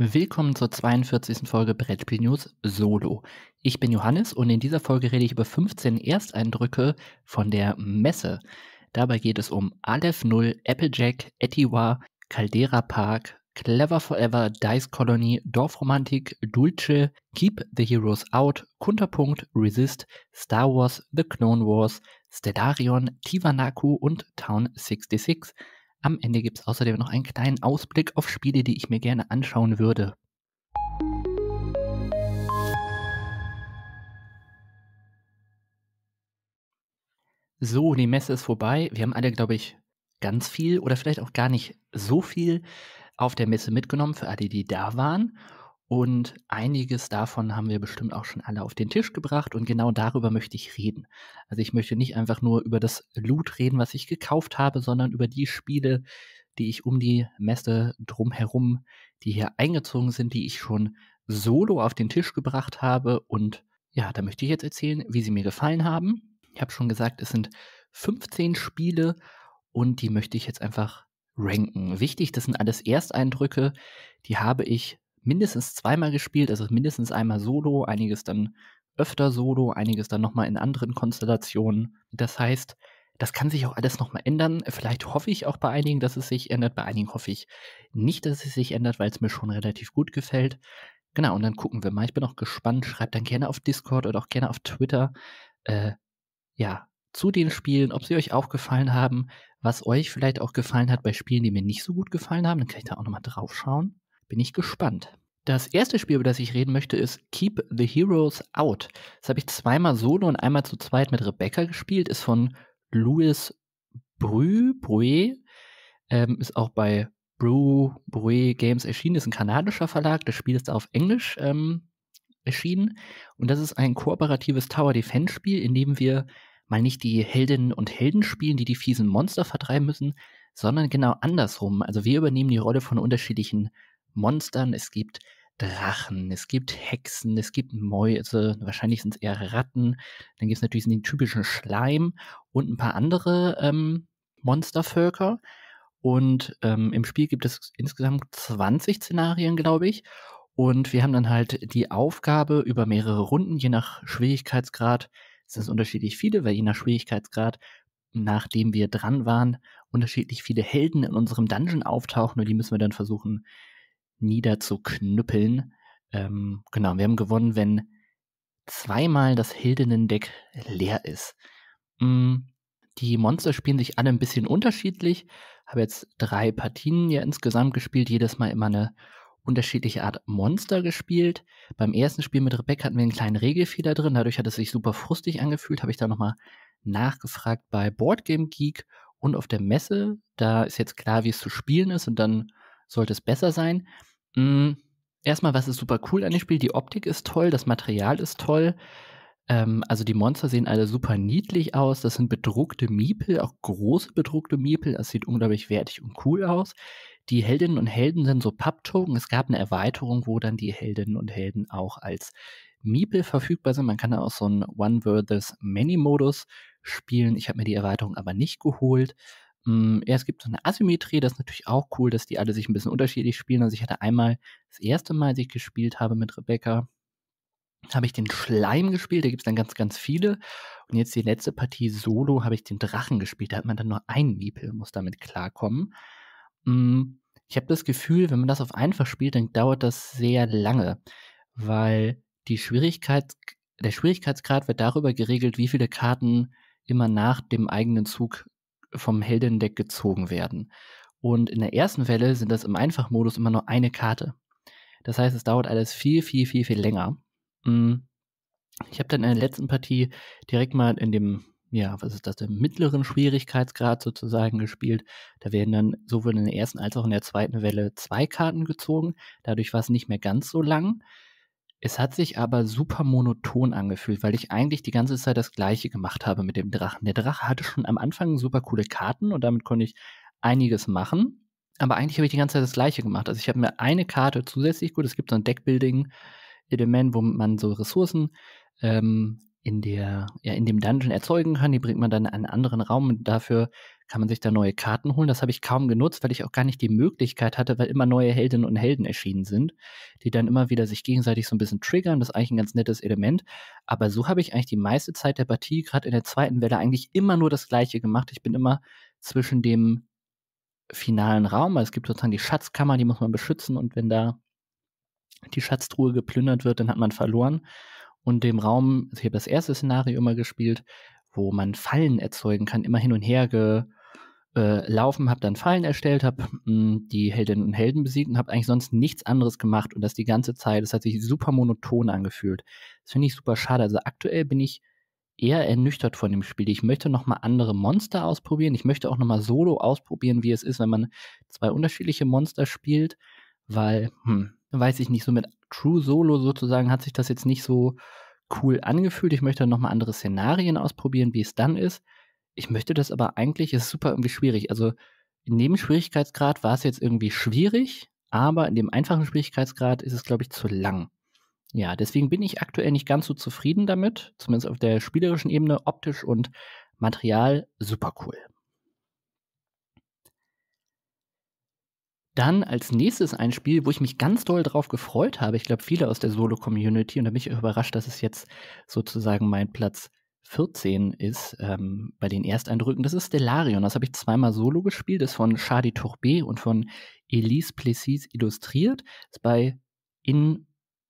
Willkommen zur 42. Folge Brettspiel News Solo. Ich bin Johannes und in dieser Folge rede ich über 15 Ersteindrücke von der Messe. Dabei geht es um Aleph 0, Applejack, Etiwa, Caldera Park, Clever Forever, Dice Colony, Dorfromantik, Dulce, Keep the Heroes Out, Kunterpunkt, Resist, Star Wars, The Clone Wars, Stellarion, Tivanaku und Town 66. Am Ende gibt es außerdem noch einen kleinen Ausblick auf Spiele, die ich mir gerne anschauen würde. So, die Messe ist vorbei. Wir haben alle, glaube ich, ganz viel oder vielleicht auch gar nicht so viel auf der Messe mitgenommen für alle, die da waren. Und einiges davon haben wir bestimmt auch schon alle auf den Tisch gebracht und genau darüber möchte ich reden. Also ich möchte nicht einfach nur über das Loot reden, was ich gekauft habe, sondern über die Spiele, die ich um die Messe drumherum, die hier eingezogen sind, die ich schon solo auf den Tisch gebracht habe. Und ja, da möchte ich jetzt erzählen, wie sie mir gefallen haben. Ich habe schon gesagt, es sind 15 Spiele und die möchte ich jetzt einfach ranken. Wichtig, das sind alles Ersteindrücke, die habe ich mindestens zweimal gespielt, also mindestens einmal solo, einiges dann öfter solo, einiges dann nochmal in anderen Konstellationen. Das heißt, das kann sich auch alles nochmal ändern. Vielleicht hoffe ich auch bei einigen, dass es sich ändert. Bei einigen hoffe ich nicht, dass es sich ändert, weil es mir schon relativ gut gefällt. Genau, und dann gucken wir mal. Ich bin auch gespannt. Schreibt dann gerne auf Discord oder auch gerne auf Twitter. Äh, ja, zu den Spielen, ob sie euch auch gefallen haben, was euch vielleicht auch gefallen hat bei Spielen, die mir nicht so gut gefallen haben, dann kann ich da auch nochmal drauf schauen. Bin ich gespannt. Das erste Spiel, über das ich reden möchte, ist Keep the Heroes Out. Das habe ich zweimal solo und einmal zu zweit mit Rebecca gespielt. Ist von Louis Brue, Brue. Ähm, ist auch bei Brew, Brue Games erschienen. Ist ein kanadischer Verlag. Das Spiel ist auf Englisch ähm, erschienen. Und das ist ein kooperatives Tower Defense Spiel, in dem wir mal nicht die Heldinnen und Helden spielen, die die fiesen Monster vertreiben müssen, sondern genau andersrum. Also wir übernehmen die Rolle von unterschiedlichen Monstern, es gibt Drachen, es gibt Hexen, es gibt Mäuse, wahrscheinlich sind es eher Ratten. Dann gibt es natürlich den typischen Schleim und ein paar andere ähm, Monstervölker. Und ähm, im Spiel gibt es insgesamt 20 Szenarien, glaube ich. Und wir haben dann halt die Aufgabe über mehrere Runden, je nach Schwierigkeitsgrad, sind es unterschiedlich viele, weil je nach Schwierigkeitsgrad, nachdem wir dran waren, unterschiedlich viele Helden in unserem Dungeon auftauchen und die müssen wir dann versuchen niederzuknüppeln. Ähm, genau, wir haben gewonnen, wenn zweimal das Hildenendeck leer ist. Mhm. Die Monster spielen sich alle ein bisschen unterschiedlich. Habe jetzt drei Partien ja insgesamt gespielt, jedes Mal immer eine unterschiedliche Art Monster gespielt. Beim ersten Spiel mit Rebecca hatten wir einen kleinen Regelfehler drin, dadurch hat es sich super frustig angefühlt. Habe ich da nochmal nachgefragt bei Boardgame Geek und auf der Messe. Da ist jetzt klar, wie es zu spielen ist und dann sollte es besser sein. Mhm. Erstmal, was ist super cool an dem Spiel? Die Optik ist toll, das Material ist toll. Ähm, also die Monster sehen alle super niedlich aus. Das sind bedruckte Miepel, auch große bedruckte Miepel. Das sieht unglaublich wertig und cool aus. Die Heldinnen und Helden sind so Papptoken. Es gab eine Erweiterung, wo dann die Heldinnen und Helden auch als Miepel verfügbar sind. Man kann auch so einen One versus Many Modus spielen. Ich habe mir die Erweiterung aber nicht geholt. Mh, mm, ja, es gibt so eine Asymmetrie, das ist natürlich auch cool, dass die alle sich ein bisschen unterschiedlich spielen. Also ich hatte einmal, das erste Mal, als ich gespielt habe mit Rebecca, habe ich den Schleim gespielt, da gibt es dann ganz, ganz viele. Und jetzt die letzte Partie Solo habe ich den Drachen gespielt, da hat man dann nur einen Miepel, muss damit klarkommen. Mm, ich habe das Gefühl, wenn man das auf einfach spielt, dann dauert das sehr lange, weil die Schwierigkeit, der Schwierigkeitsgrad wird darüber geregelt, wie viele Karten immer nach dem eigenen Zug vom Heldendeck gezogen werden. Und in der ersten Welle sind das im Einfachmodus immer nur eine Karte. Das heißt, es dauert alles viel, viel, viel, viel länger. Hm. Ich habe dann in der letzten Partie direkt mal in dem, ja, was ist das, dem mittleren Schwierigkeitsgrad sozusagen gespielt. Da werden dann sowohl in der ersten als auch in der zweiten Welle zwei Karten gezogen. Dadurch war es nicht mehr ganz so lang. Es hat sich aber super monoton angefühlt, weil ich eigentlich die ganze Zeit das Gleiche gemacht habe mit dem Drachen. Der Drache hatte schon am Anfang super coole Karten und damit konnte ich einiges machen. Aber eigentlich habe ich die ganze Zeit das Gleiche gemacht. Also ich habe mir eine Karte zusätzlich, gut, es gibt so ein Deckbuilding-Element, wo man so Ressourcen ähm, in, der, ja, in dem Dungeon erzeugen kann. Die bringt man dann in einen anderen Raum und dafür kann man sich da neue Karten holen. Das habe ich kaum genutzt, weil ich auch gar nicht die Möglichkeit hatte, weil immer neue Heldinnen und Helden erschienen sind, die dann immer wieder sich gegenseitig so ein bisschen triggern. Das ist eigentlich ein ganz nettes Element. Aber so habe ich eigentlich die meiste Zeit der Partie, gerade in der zweiten Welle, eigentlich immer nur das Gleiche gemacht. Ich bin immer zwischen dem finalen Raum, es gibt sozusagen die Schatzkammer, die muss man beschützen und wenn da die Schatztruhe geplündert wird, dann hat man verloren und dem Raum, ich habe das erste Szenario immer gespielt, wo man Fallen erzeugen kann, immer hin und her gelaufen, äh, habe dann Fallen erstellt, habe hm, die Heldinnen und Helden besiegt und habe eigentlich sonst nichts anderes gemacht und das die ganze Zeit. es hat sich super monoton angefühlt. Das finde ich super schade. Also aktuell bin ich eher ernüchtert von dem Spiel. Ich möchte nochmal andere Monster ausprobieren. Ich möchte auch nochmal solo ausprobieren, wie es ist, wenn man zwei unterschiedliche Monster spielt, weil, hm, weiß ich nicht, so mit True Solo sozusagen hat sich das jetzt nicht so cool angefühlt. Ich möchte nochmal andere Szenarien ausprobieren, wie es dann ist. Ich möchte das aber eigentlich, ist super irgendwie schwierig. Also in dem Schwierigkeitsgrad war es jetzt irgendwie schwierig, aber in dem einfachen Schwierigkeitsgrad ist es, glaube ich, zu lang. Ja, deswegen bin ich aktuell nicht ganz so zufrieden damit, zumindest auf der spielerischen Ebene, optisch und Material super cool. Dann als nächstes ein Spiel, wo ich mich ganz doll drauf gefreut habe. Ich glaube, viele aus der Solo-Community und da bin ich überrascht, dass es jetzt sozusagen mein Platz 14 ist ähm, bei den Ersteindrücken. Das ist Stellarion. Das habe ich zweimal solo gespielt. Das ist von Shadi Tourbé und von Elise Plessis illustriert. Das ist bei In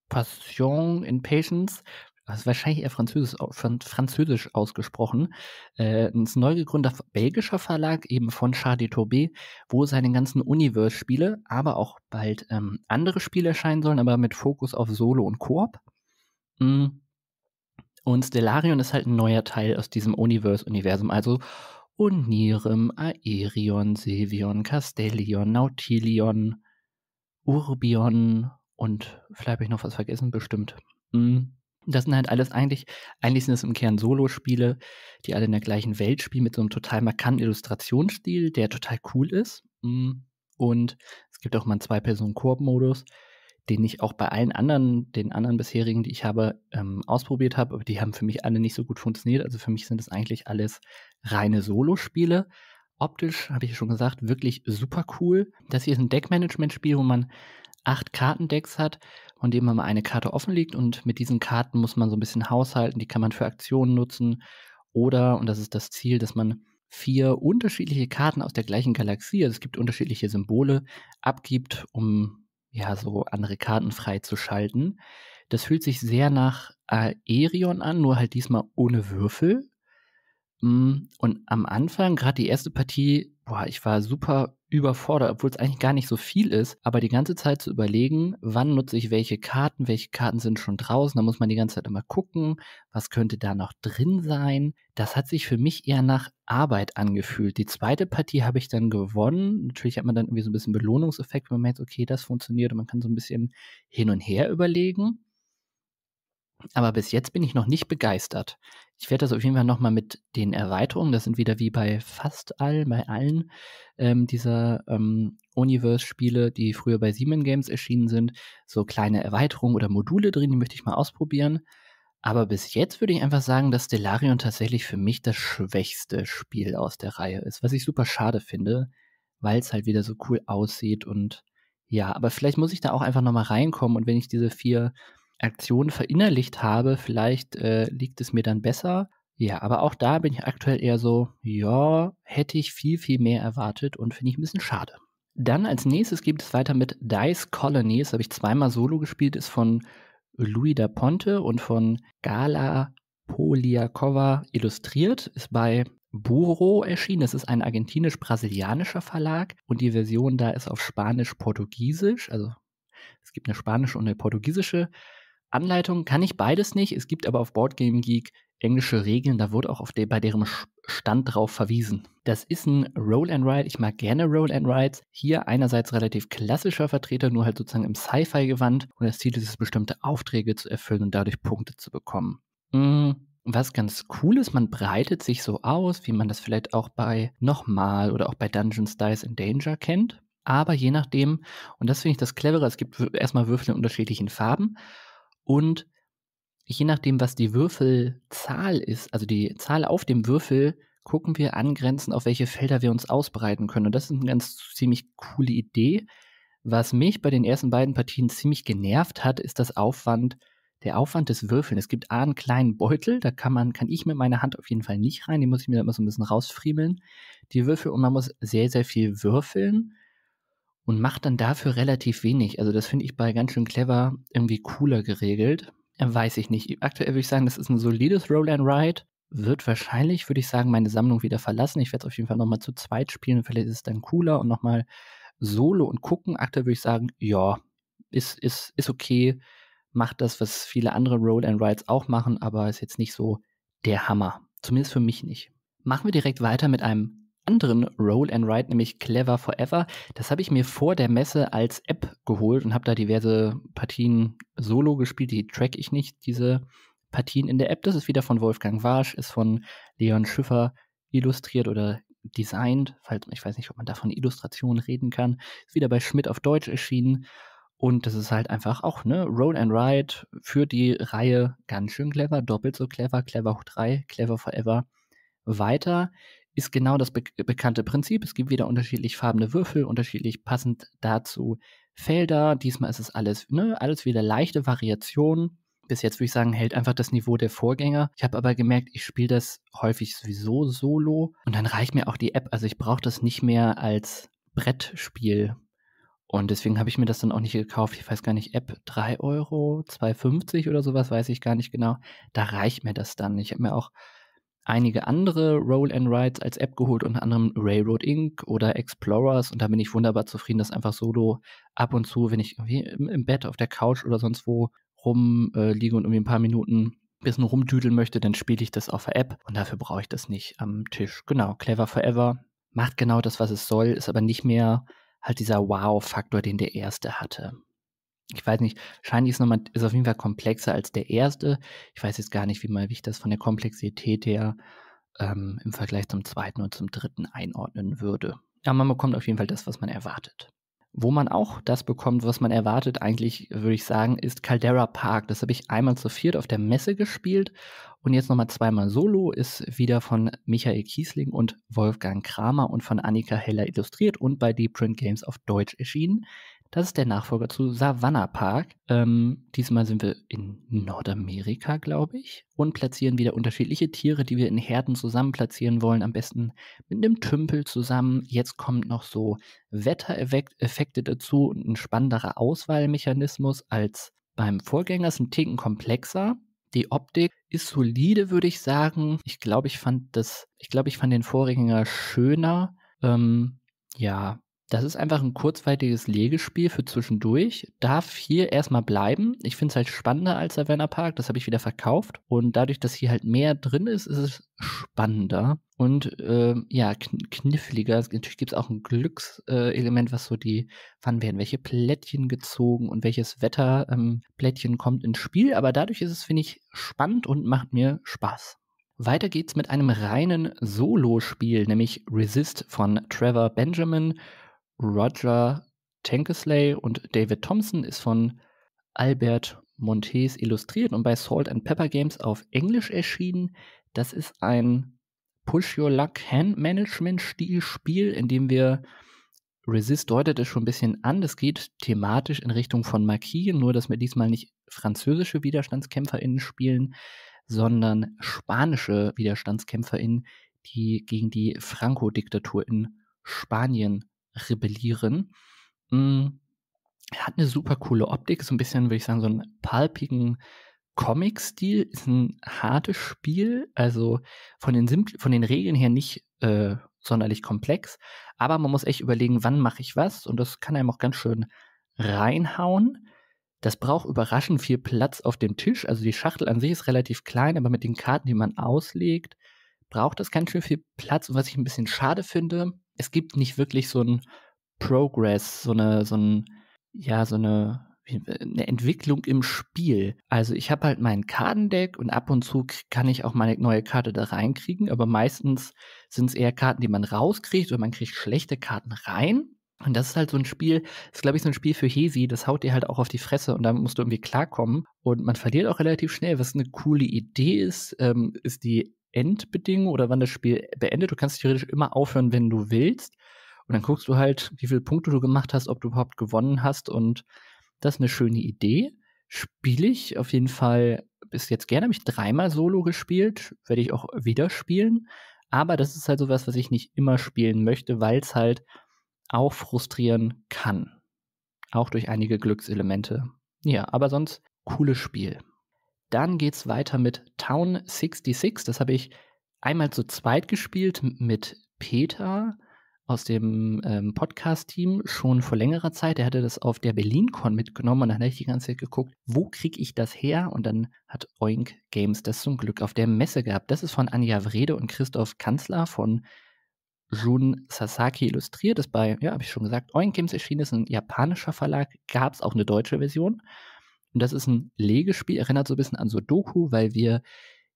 Passion, In Patience also wahrscheinlich eher französisch, französisch ausgesprochen, äh, ein neu gegründeter belgischer Verlag, eben von Charles de Tourbet, wo seine ganzen Universe-Spiele, aber auch bald ähm, andere Spiele erscheinen sollen, aber mit Fokus auf Solo und Koop. Mm. Und Stellarion ist halt ein neuer Teil aus diesem Universe-Universum, also Unirem, Aerion, Sevion, Castellion, Nautilion, Urbion und vielleicht habe ich noch was vergessen, bestimmt. Mm das sind halt alles eigentlich, eigentlich sind es im Kern Solo-Spiele, die alle in der gleichen Welt spielen, mit so einem total markanten Illustrationsstil, der total cool ist. Mm, und es gibt auch mal einen Zwei-Personen-Koop-Modus, den ich auch bei allen anderen, den anderen bisherigen, die ich habe, ähm, ausprobiert habe, aber die haben für mich alle nicht so gut funktioniert. Also für mich sind es eigentlich alles reine Solo-Spiele. Optisch, habe ich schon gesagt, wirklich super cool. Das hier ist ein deck management spiel wo man acht Kartendecks hat, von denen man eine Karte offen liegt und mit diesen Karten muss man so ein bisschen haushalten, die kann man für Aktionen nutzen oder, und das ist das Ziel, dass man vier unterschiedliche Karten aus der gleichen Galaxie, also es gibt unterschiedliche Symbole, abgibt, um ja so andere Karten freizuschalten. Das fühlt sich sehr nach Aerion an, nur halt diesmal ohne Würfel. Mm, und am Anfang, gerade die erste Partie, boah, ich war super überfordert, obwohl es eigentlich gar nicht so viel ist, aber die ganze Zeit zu überlegen, wann nutze ich welche Karten, welche Karten sind schon draußen, da muss man die ganze Zeit immer gucken, was könnte da noch drin sein. Das hat sich für mich eher nach Arbeit angefühlt. Die zweite Partie habe ich dann gewonnen. Natürlich hat man dann irgendwie so ein bisschen Belohnungseffekt, wenn man merkt, okay, das funktioniert und man kann so ein bisschen hin und her überlegen. Aber bis jetzt bin ich noch nicht begeistert. Ich werde das auf jeden Fall nochmal mit den Erweiterungen, das sind wieder wie bei fast all, bei allen ähm, dieser ähm, Universe-Spiele, die früher bei Siemens Games erschienen sind, so kleine Erweiterungen oder Module drin, die möchte ich mal ausprobieren. Aber bis jetzt würde ich einfach sagen, dass Stellarion tatsächlich für mich das schwächste Spiel aus der Reihe ist, was ich super schade finde, weil es halt wieder so cool aussieht und ja, aber vielleicht muss ich da auch einfach nochmal reinkommen und wenn ich diese vier Aktion verinnerlicht habe, vielleicht äh, liegt es mir dann besser. Ja, aber auch da bin ich aktuell eher so, ja, hätte ich viel, viel mehr erwartet und finde ich ein bisschen schade. Dann als nächstes geht es weiter mit Dice Colony. Das habe ich zweimal solo gespielt, ist von Louis da Ponte und von Gala Poliakova illustriert, ist bei Buro erschienen. Das ist ein argentinisch-brasilianischer Verlag und die Version da ist auf Spanisch-Portugiesisch. Also es gibt eine spanische und eine portugiesische Anleitung kann ich beides nicht. Es gibt aber auf Boardgame Geek englische Regeln, da wurde auch auf de bei deren Stand drauf verwiesen. Das ist ein Roll and Ride. Ich mag gerne Roll and Rides. Hier einerseits relativ klassischer Vertreter, nur halt sozusagen im Sci-Fi-Gewand. Und das Ziel ist es, bestimmte Aufträge zu erfüllen und dadurch Punkte zu bekommen. Mm, was ganz cool ist, man breitet sich so aus, wie man das vielleicht auch bei Nochmal oder auch bei Dungeons Dice in Danger kennt. Aber je nachdem, und das finde ich das Clevere, es gibt erstmal Würfel in unterschiedlichen Farben. Und je nachdem, was die Würfelzahl ist, also die Zahl auf dem Würfel, gucken wir angrenzend, auf welche Felder wir uns ausbreiten können. Und das ist eine ganz ziemlich coole Idee. Was mich bei den ersten beiden Partien ziemlich genervt hat, ist das Aufwand, der Aufwand des Würfeln. Es gibt A einen kleinen Beutel, da kann man, kann ich mit meiner Hand auf jeden Fall nicht rein, den muss ich mir immer so ein bisschen rausfriemeln, die Würfel, und man muss sehr, sehr viel würfeln und macht dann dafür relativ wenig. Also das finde ich bei ganz schön clever irgendwie cooler geregelt. Äh, weiß ich nicht. Aktuell würde ich sagen, das ist ein solides Roll and Ride. Wird wahrscheinlich, würde ich sagen, meine Sammlung wieder verlassen. Ich werde es auf jeden Fall nochmal zu zweit spielen. Vielleicht ist es dann cooler und nochmal solo und gucken. Aktuell würde ich sagen, ja, ist, ist, ist okay. Macht das, was viele andere Roll and Rides auch machen, aber ist jetzt nicht so der Hammer. Zumindest für mich nicht. Machen wir direkt weiter mit einem anderen Roll and Ride, nämlich Clever Forever. Das habe ich mir vor der Messe als App geholt und habe da diverse Partien solo gespielt. Die track ich nicht, diese Partien in der App. Das ist wieder von Wolfgang Warsch, ist von Leon Schiffer illustriert oder designt. Falls, ich weiß nicht, ob man da von Illustrationen reden kann. Ist wieder bei Schmidt auf Deutsch erschienen. Und das ist halt einfach auch, ne, Roll and Ride für die Reihe ganz schön clever, doppelt so clever, clever hoch drei, clever forever weiter ist genau das be bekannte Prinzip. Es gibt wieder unterschiedlich farbene Würfel, unterschiedlich passend dazu Felder. Diesmal ist es alles, ne, alles wieder leichte Variationen. Bis jetzt würde ich sagen, hält einfach das Niveau der Vorgänger. Ich habe aber gemerkt, ich spiele das häufig sowieso solo und dann reicht mir auch die App. Also ich brauche das nicht mehr als Brettspiel. Und deswegen habe ich mir das dann auch nicht gekauft. Ich weiß gar nicht, App 3 Euro, 2,50 oder sowas, weiß ich gar nicht genau. Da reicht mir das dann. Ich habe mir auch einige andere Roll and Rides als App geholt, unter anderem Railroad Inc. oder Explorers und da bin ich wunderbar zufrieden, dass einfach solo ab und zu, wenn ich im Bett, auf der Couch oder sonst wo rumliege äh, und irgendwie ein paar Minuten ein bisschen rumdüdeln möchte, dann spiele ich das auf der App und dafür brauche ich das nicht am Tisch. Genau, Clever Forever macht genau das, was es soll, ist aber nicht mehr halt dieser Wow-Faktor, den der erste hatte ich weiß nicht, Shiny ist nochmal, ist auf jeden Fall komplexer als der erste. Ich weiß jetzt gar nicht, wie mal ich das von der Komplexität her ähm, im Vergleich zum zweiten und zum dritten einordnen würde. Aber man bekommt auf jeden Fall das, was man erwartet. Wo man auch das bekommt, was man erwartet, eigentlich würde ich sagen, ist Caldera Park. Das habe ich einmal zu viert auf der Messe gespielt und jetzt nochmal zweimal solo. Ist wieder von Michael Kiesling und Wolfgang Kramer und von Annika Heller illustriert und bei Deep Print Games auf Deutsch erschienen. Das ist der Nachfolger zu Savannah Park. Ähm, diesmal sind wir in Nordamerika, glaube ich, und platzieren wieder unterschiedliche Tiere, die wir in Herden zusammen platzieren wollen. Am besten mit einem Tümpel zusammen. Jetzt kommt noch so Wettereffekte dazu und ein spannenderer Auswahlmechanismus als beim Vorgänger. Ist ein Ticken komplexer. Die Optik ist solide, würde ich sagen. Ich glaube, ich fand das, ich glaube, ich fand den Vorgänger schöner. Ähm, ja, das ist einfach ein kurzweiliges Legespiel für zwischendurch. Darf hier erstmal bleiben. Ich finde es halt spannender als Savannah Park. Das habe ich wieder verkauft. Und dadurch, dass hier halt mehr drin ist, ist es spannender und äh, ja, kniffliger. Natürlich gibt es auch ein Glückselement, was so die, wann werden welche Plättchen gezogen und welches Wetterplättchen ähm, kommt ins Spiel. Aber dadurch ist es, finde ich, spannend und macht mir Spaß. Weiter geht's mit einem reinen Solo-Spiel, nämlich Resist von Trevor Benjamin. Roger Tankesley und David Thompson ist von Albert Montes illustriert und bei Salt and Pepper Games auf Englisch erschienen. Das ist ein Push Your Luck Hand Management Spiel, in dem wir Resist deutet es schon ein bisschen an. Das geht thematisch in Richtung von Marquis, nur dass wir diesmal nicht französische WiderstandskämpferInnen spielen, sondern spanische WiderstandskämpferInnen, die gegen die Franco-Diktatur in Spanien rebellieren. Mm, er hat eine super coole Optik, so ein bisschen, würde ich sagen, so einen palpigen Comic-Stil. Ist ein hartes Spiel, also von den, Sim von den Regeln her nicht äh, sonderlich komplex. Aber man muss echt überlegen, wann mache ich was. Und das kann einem auch ganz schön reinhauen. Das braucht überraschend viel Platz auf dem Tisch. Also die Schachtel an sich ist relativ klein, aber mit den Karten, die man auslegt, braucht das ganz schön viel Platz. Und was ich ein bisschen schade finde, es gibt nicht wirklich so ein Progress, so eine, so ein, ja, so eine, eine Entwicklung im Spiel. Also ich habe halt mein Kartendeck und ab und zu kann ich auch meine neue Karte da reinkriegen, aber meistens sind es eher Karten, die man rauskriegt oder man kriegt schlechte Karten rein. Und das ist halt so ein Spiel, das ist glaube ich so ein Spiel für Hesi, das haut dir halt auch auf die Fresse und da musst du irgendwie klarkommen. Und man verliert auch relativ schnell, was eine coole Idee ist, ähm, ist die Endbedingung oder wann das Spiel beendet. Du kannst theoretisch immer aufhören, wenn du willst. Und dann guckst du halt, wie viele Punkte du gemacht hast, ob du überhaupt gewonnen hast. Und das ist eine schöne Idee. Spiele ich auf jeden Fall bis jetzt gerne. Habe ich dreimal Solo gespielt. Werde ich auch wieder spielen. Aber das ist halt sowas, was ich nicht immer spielen möchte, weil es halt auch frustrieren kann. Auch durch einige Glückselemente. Ja, aber sonst cooles Spiel. Dann geht es weiter mit Town 66. Das habe ich einmal zu zweit gespielt mit Peter aus dem ähm, Podcast-Team schon vor längerer Zeit. Er hatte das auf der Berlin-Con mitgenommen und dann habe ich die ganze Zeit geguckt, wo kriege ich das her? Und dann hat Oink Games das zum Glück auf der Messe gehabt. Das ist von Anja Wrede und Christoph Kanzler von Jun Sasaki illustriert. Das ist bei, ja, habe ich schon gesagt, Oink Games erschienen ist ein japanischer Verlag, gab es auch eine deutsche Version. Und das ist ein Legespiel, erinnert so ein bisschen an Sudoku, weil wir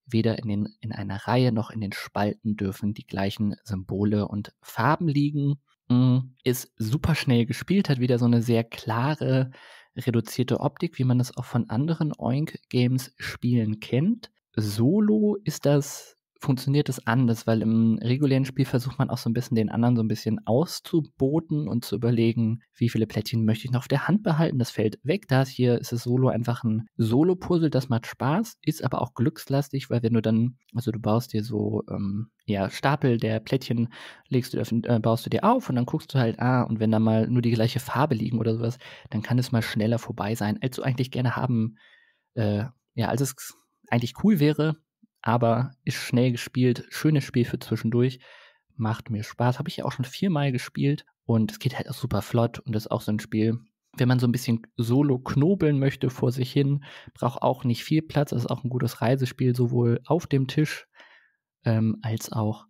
weder in, den, in einer Reihe noch in den Spalten dürfen die gleichen Symbole und Farben liegen. Mm, ist super schnell gespielt, hat wieder so eine sehr klare, reduzierte Optik, wie man das auch von anderen Oink-Games-Spielen kennt. Solo ist das funktioniert es anders, weil im regulären Spiel versucht man auch so ein bisschen den anderen so ein bisschen auszuboten und zu überlegen, wie viele Plättchen möchte ich noch auf der Hand behalten. Das fällt weg. Das hier ist es Solo einfach ein Solo-Puzzle, das macht Spaß, ist aber auch glückslastig, weil wenn du dann, also du baust dir so ähm, ja, Stapel der Plättchen legst du, äh, baust du dir auf und dann guckst du halt, ah, und wenn da mal nur die gleiche Farbe liegen oder sowas, dann kann es mal schneller vorbei sein, als du eigentlich gerne haben, äh, ja, als es eigentlich cool wäre, aber ist schnell gespielt, schönes Spiel für zwischendurch, macht mir Spaß, habe ich ja auch schon viermal gespielt und es geht halt auch super flott und ist auch so ein Spiel, wenn man so ein bisschen solo knobeln möchte vor sich hin, braucht auch nicht viel Platz, das ist auch ein gutes Reisespiel, sowohl auf dem Tisch ähm, als auch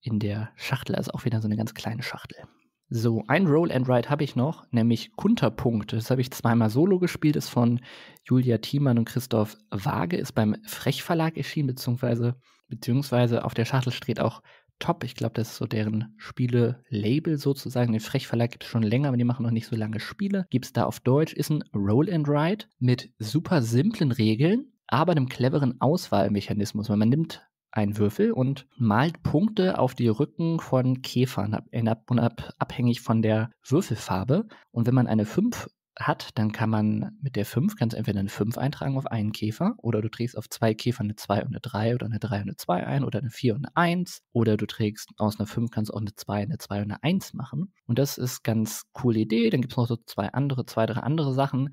in der Schachtel, also auch wieder so eine ganz kleine Schachtel. So, ein Roll and Ride habe ich noch, nämlich Kunterpunkt. Das habe ich zweimal solo gespielt, ist von Julia Thiemann und Christoph Waage, ist beim Frech Verlag erschienen, beziehungsweise, beziehungsweise auf der Schachtel steht auch Top. Ich glaube, das ist so deren Spiele-Label sozusagen. Den Frech Verlag gibt es schon länger, aber die machen noch nicht so lange Spiele. Gibt es da auf Deutsch, ist ein Roll and Ride mit super simplen Regeln, aber einem cleveren Auswahlmechanismus. Weil man nimmt ein Würfel und malt Punkte auf die Rücken von Käfern, abhängig von der Würfelfarbe. Und wenn man eine 5 hat, dann kann man mit der 5, kannst entweder eine 5 eintragen auf einen Käfer oder du trägst auf zwei Käfer eine 2 und eine 3 oder eine 3 und eine 2 ein oder eine 4 und eine 1 oder du trägst aus einer 5 kannst auch eine 2, eine 2 und eine 1 machen. Und das ist ganz coole Idee. Dann gibt es noch so zwei andere, zwei, drei andere Sachen,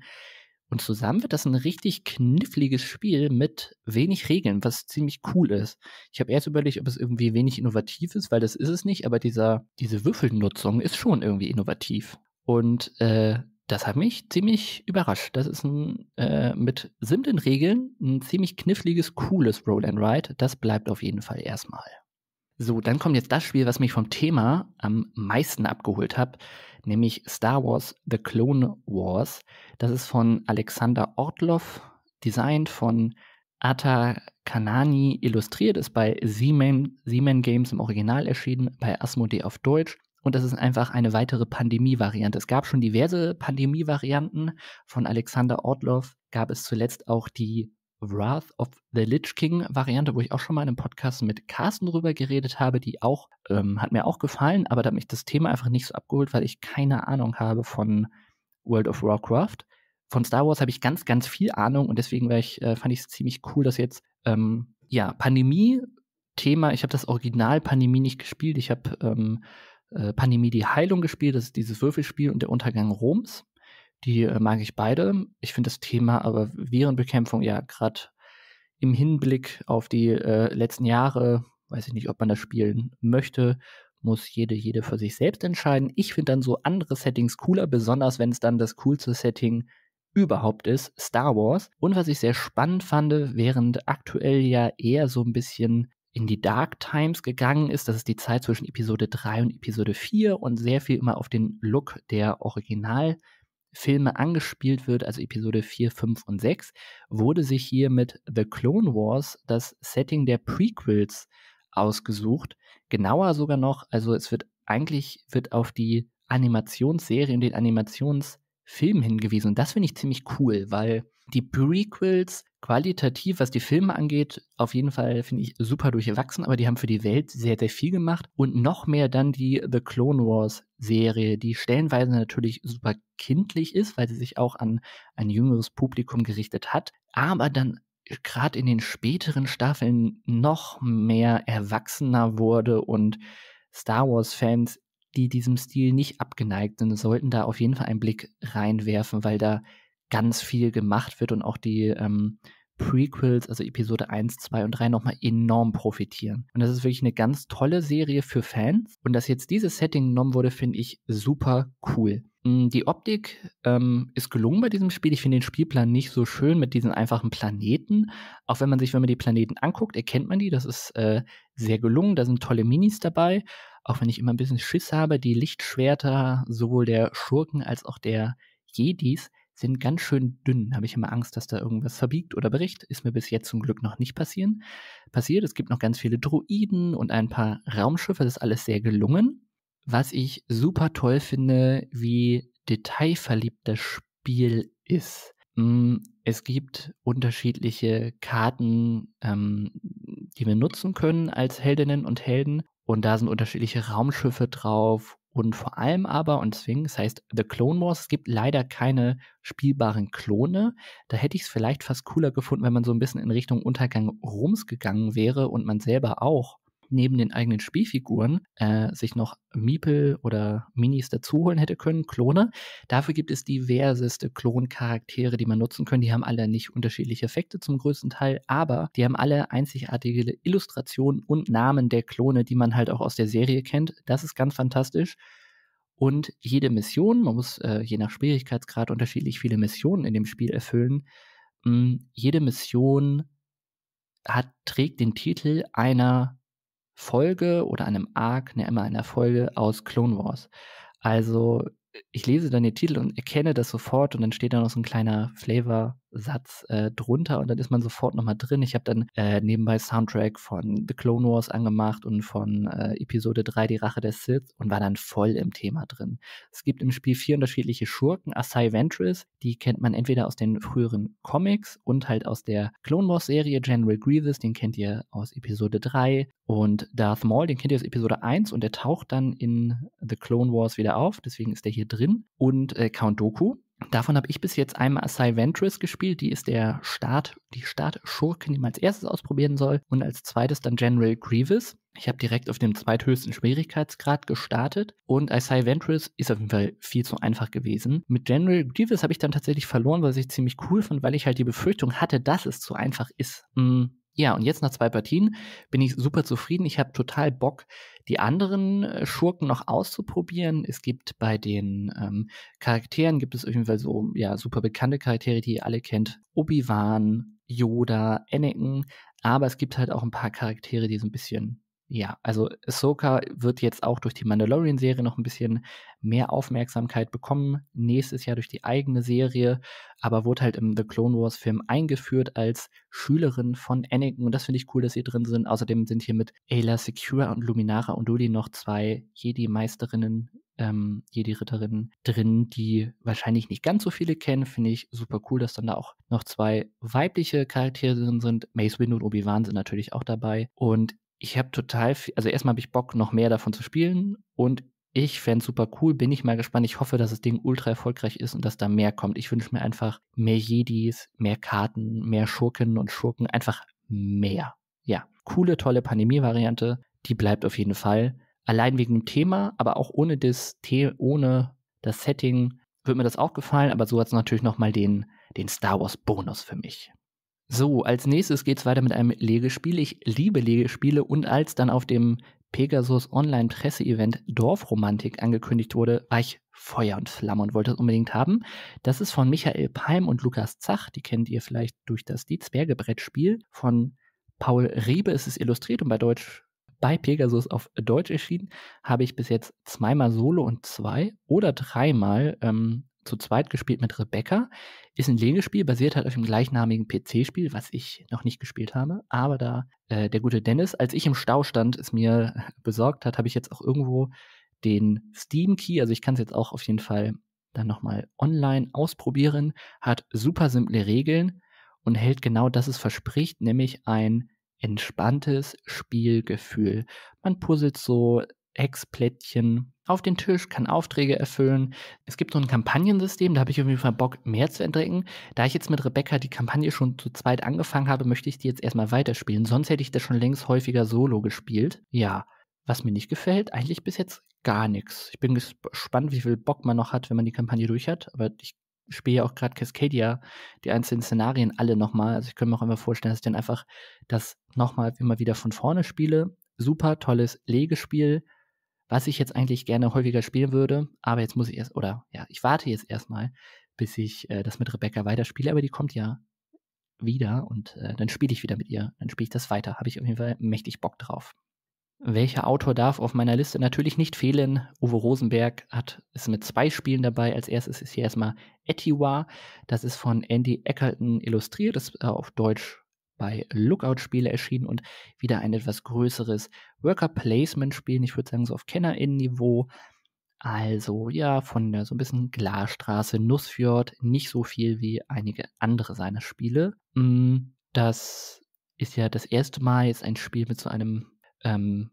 und zusammen wird das ein richtig kniffliges Spiel mit wenig Regeln, was ziemlich cool ist. Ich habe erst überlegt, ob es irgendwie wenig innovativ ist, weil das ist es nicht, aber dieser, diese Würfelnutzung ist schon irgendwie innovativ. Und äh, das hat mich ziemlich überrascht. Das ist ein, äh, mit simplen Regeln ein ziemlich kniffliges, cooles Roll and Ride. Das bleibt auf jeden Fall erstmal. So, dann kommt jetzt das Spiel, was mich vom Thema am meisten abgeholt hat nämlich Star Wars The Clone Wars. Das ist von Alexander Ortloff, designt von Atta Kanani, illustriert, ist bei Siemen, Games im Original erschienen, bei Asmodee auf Deutsch. Und das ist einfach eine weitere Pandemie-Variante. Es gab schon diverse Pandemie-Varianten von Alexander Ortloff. gab es zuletzt auch die Wrath of the Lich King Variante, wo ich auch schon mal in einem Podcast mit Carsten drüber geredet habe, die auch, ähm, hat mir auch gefallen, aber da hat mich das Thema einfach nicht so abgeholt, weil ich keine Ahnung habe von World of Warcraft. Von Star Wars habe ich ganz, ganz viel Ahnung und deswegen ich, äh, fand ich es ziemlich cool, dass jetzt, ähm, ja, Pandemie-Thema, ich habe das Original Pandemie nicht gespielt, ich habe ähm, äh, Pandemie die Heilung gespielt, das ist dieses Würfelspiel und der Untergang Roms. Die äh, mag ich beide. Ich finde das Thema aber Virenbekämpfung ja gerade im Hinblick auf die äh, letzten Jahre, weiß ich nicht, ob man das spielen möchte, muss jede, jede für sich selbst entscheiden. Ich finde dann so andere Settings cooler, besonders wenn es dann das coolste Setting überhaupt ist, Star Wars. Und was ich sehr spannend fand, während aktuell ja eher so ein bisschen in die Dark Times gegangen ist. Das ist die Zeit zwischen Episode 3 und Episode 4 und sehr viel immer auf den Look der Original Filme angespielt wird, also Episode 4, 5 und 6, wurde sich hier mit The Clone Wars das Setting der Prequels ausgesucht. Genauer sogar noch, also es wird eigentlich wird auf die Animationsserie und den Animationsfilm hingewiesen. Und das finde ich ziemlich cool, weil die Prequels qualitativ, was die Filme angeht, auf jeden Fall finde ich super durchwachsen, aber die haben für die Welt sehr, sehr viel gemacht und noch mehr dann die The Clone Wars Serie, die stellenweise natürlich super kindlich ist, weil sie sich auch an ein jüngeres Publikum gerichtet hat, aber dann gerade in den späteren Staffeln noch mehr erwachsener wurde und Star Wars Fans, die diesem Stil nicht abgeneigt sind, sollten da auf jeden Fall einen Blick reinwerfen, weil da ganz viel gemacht wird und auch die ähm, Prequels, also Episode 1, 2 und 3 nochmal enorm profitieren. Und das ist wirklich eine ganz tolle Serie für Fans. Und dass jetzt dieses Setting genommen wurde, finde ich super cool. Mm, die Optik ähm, ist gelungen bei diesem Spiel. Ich finde den Spielplan nicht so schön mit diesen einfachen Planeten. Auch wenn man sich, wenn man die Planeten anguckt, erkennt man die. Das ist äh, sehr gelungen. Da sind tolle Minis dabei. Auch wenn ich immer ein bisschen Schiss habe, die Lichtschwerter sowohl der Schurken als auch der Jedis sind ganz schön dünn. Da Habe ich immer Angst, dass da irgendwas verbiegt oder bricht. Ist mir bis jetzt zum Glück noch nicht passieren. passiert. Es gibt noch ganz viele Droiden und ein paar Raumschiffe. Das ist alles sehr gelungen. Was ich super toll finde, wie detailverliebt das Spiel ist. Mm, es gibt unterschiedliche Karten, ähm, die wir nutzen können als Heldinnen und Helden. Und da sind unterschiedliche Raumschiffe drauf und vor allem aber, und deswegen, es das heißt The Clone Wars, es gibt leider keine spielbaren Klone. Da hätte ich es vielleicht fast cooler gefunden, wenn man so ein bisschen in Richtung Untergang Rums gegangen wäre und man selber auch neben den eigenen Spielfiguren äh, sich noch Miepel oder Minis dazuholen hätte können, Klone. Dafür gibt es diverseste Kloncharaktere, die man nutzen kann. Die haben alle nicht unterschiedliche Effekte zum größten Teil, aber die haben alle einzigartige Illustrationen und Namen der Klone, die man halt auch aus der Serie kennt. Das ist ganz fantastisch. Und jede Mission, man muss äh, je nach Schwierigkeitsgrad unterschiedlich viele Missionen in dem Spiel erfüllen. Mh, mm, jede Mission hat, trägt den Titel einer Folge oder einem Arc, ne, immer einer Folge aus Clone Wars. Also ich lese dann den Titel und erkenne das sofort und dann steht da noch so ein kleiner Flavor Satz äh, drunter und dann ist man sofort nochmal drin. Ich habe dann äh, nebenbei Soundtrack von The Clone Wars angemacht und von äh, Episode 3 Die Rache der Sith und war dann voll im Thema drin. Es gibt im Spiel vier unterschiedliche Schurken. Asai Ventress, die kennt man entweder aus den früheren Comics und halt aus der Clone Wars Serie. General Grievous, den kennt ihr aus Episode 3 und Darth Maul, den kennt ihr aus Episode 1 und der taucht dann in The Clone Wars wieder auf, deswegen ist der hier drin und äh, Count Doku, Davon habe ich bis jetzt einmal Asai Ventress gespielt, die ist der Start, die Startschurken, die man als erstes ausprobieren soll und als zweites dann General Grievous. Ich habe direkt auf dem zweithöchsten Schwierigkeitsgrad gestartet und Asai Ventress ist auf jeden Fall viel zu einfach gewesen. Mit General Grievous habe ich dann tatsächlich verloren, was ich ziemlich cool fand, weil ich halt die Befürchtung hatte, dass es zu einfach ist. Hm, ja, und jetzt nach zwei Partien bin ich super zufrieden. Ich habe total Bock, die anderen äh, Schurken noch auszuprobieren. Es gibt bei den ähm, Charakteren, gibt es auf jeden Fall so ja, super bekannte Charaktere, die ihr alle kennt. Obi-Wan, Yoda, Anakin. Aber es gibt halt auch ein paar Charaktere, die so ein bisschen ja, also Ahsoka wird jetzt auch durch die Mandalorian-Serie noch ein bisschen mehr Aufmerksamkeit bekommen. Nächstes Jahr durch die eigene Serie, aber wurde halt im The Clone Wars-Film eingeführt als Schülerin von Anakin. Und das finde ich cool, dass sie drin sind. Außerdem sind hier mit Ayla Secura und Luminara und Duli noch zwei Jedi-Meisterinnen, ähm, Jedi-Ritterinnen drin, die wahrscheinlich nicht ganz so viele kennen. Finde ich super cool, dass dann da auch noch zwei weibliche Charaktere drin sind. Mace Windu und Obi-Wan sind natürlich auch dabei. Und ich habe total viel, also erstmal habe ich Bock, noch mehr davon zu spielen und ich fände super cool, bin ich mal gespannt. Ich hoffe, dass das Ding ultra erfolgreich ist und dass da mehr kommt. Ich wünsche mir einfach mehr Jedis, mehr Karten, mehr Schurken und Schurken, einfach mehr. Ja, coole, tolle Pandemie-Variante, die bleibt auf jeden Fall. Allein wegen dem Thema, aber auch ohne das, ohne das Setting, würde mir das auch gefallen, aber so hat es natürlich nochmal den, den Star Wars-Bonus für mich. So, als nächstes geht es weiter mit einem Legespiel. Ich liebe Legespiele und als dann auf dem Pegasus Online Presse Event Dorfromantik angekündigt wurde, war ich Feuer und Flamme und wollte es unbedingt haben. Das ist von Michael Palm und Lukas Zach. Die kennt ihr vielleicht durch das Die Zwergebrettspiel. von Paul Riebe. Es illustriert und bei Deutsch bei Pegasus auf Deutsch erschienen, habe ich bis jetzt zweimal solo und zwei oder dreimal ähm, zu zweit gespielt mit Rebecca. Ist ein Legespiel, basiert halt auf dem gleichnamigen PC-Spiel, was ich noch nicht gespielt habe. Aber da äh, der gute Dennis, als ich im Stau stand, es mir besorgt hat, habe ich jetzt auch irgendwo den Steam-Key. Also ich kann es jetzt auch auf jeden Fall dann nochmal online ausprobieren. Hat super simple Regeln und hält genau das es verspricht, nämlich ein entspanntes Spielgefühl. Man puzzelt so Ex-Plättchen auf den Tisch, kann Aufträge erfüllen. Es gibt so ein Kampagnensystem, da habe ich auf jeden Fall Bock, mehr zu entdecken. Da ich jetzt mit Rebecca die Kampagne schon zu zweit angefangen habe, möchte ich die jetzt erstmal weiterspielen. Sonst hätte ich das schon längst häufiger solo gespielt. Ja, was mir nicht gefällt, eigentlich bis jetzt gar nichts. Ich bin gespannt, wie viel Bock man noch hat, wenn man die Kampagne durch hat. Aber ich spiele ja auch gerade Cascadia, die einzelnen Szenarien alle nochmal. Also ich könnte mir auch immer vorstellen, dass ich dann einfach das nochmal immer wieder von vorne spiele. Super tolles Legespiel was ich jetzt eigentlich gerne häufiger spielen würde, aber jetzt muss ich erst, oder ja, ich warte jetzt erstmal, bis ich äh, das mit Rebecca weiterspiele, aber die kommt ja wieder und äh, dann spiele ich wieder mit ihr, dann spiele ich das weiter, habe ich auf jeden Fall mächtig Bock drauf. Welcher Autor darf auf meiner Liste natürlich nicht fehlen? Uwe Rosenberg hat, ist mit zwei Spielen dabei. Als erstes ist hier erstmal Etiwa. Das ist von Andy Eckerton illustriert, Das ist äh, auf Deutsch bei Lookout Spiele erschienen und wieder ein etwas größeres Worker Placement Spiel, Ich würde sagen, so auf KennerInnen-Niveau. Also ja, von der so ein bisschen Glasstraße, Nussfjord, nicht so viel wie einige andere seiner Spiele. Mm, das ist ja das erste Mal jetzt ein Spiel mit so einem, ähm,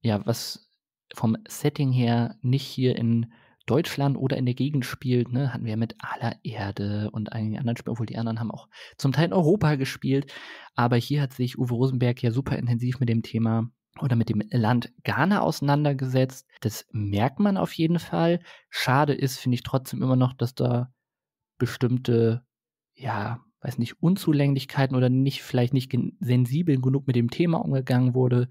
ja, was vom Setting her nicht hier in Deutschland oder in der Gegend spielt, ne, hatten wir mit aller Erde und einigen anderen Spielen, obwohl die anderen haben auch zum Teil in Europa gespielt. Aber hier hat sich Uwe Rosenberg ja super intensiv mit dem Thema oder mit dem Land Ghana auseinandergesetzt. Das merkt man auf jeden Fall. Schade ist, finde ich trotzdem immer noch, dass da bestimmte, ja, weiß nicht, Unzulänglichkeiten oder nicht, vielleicht nicht sensibel genug mit dem Thema umgegangen wurde.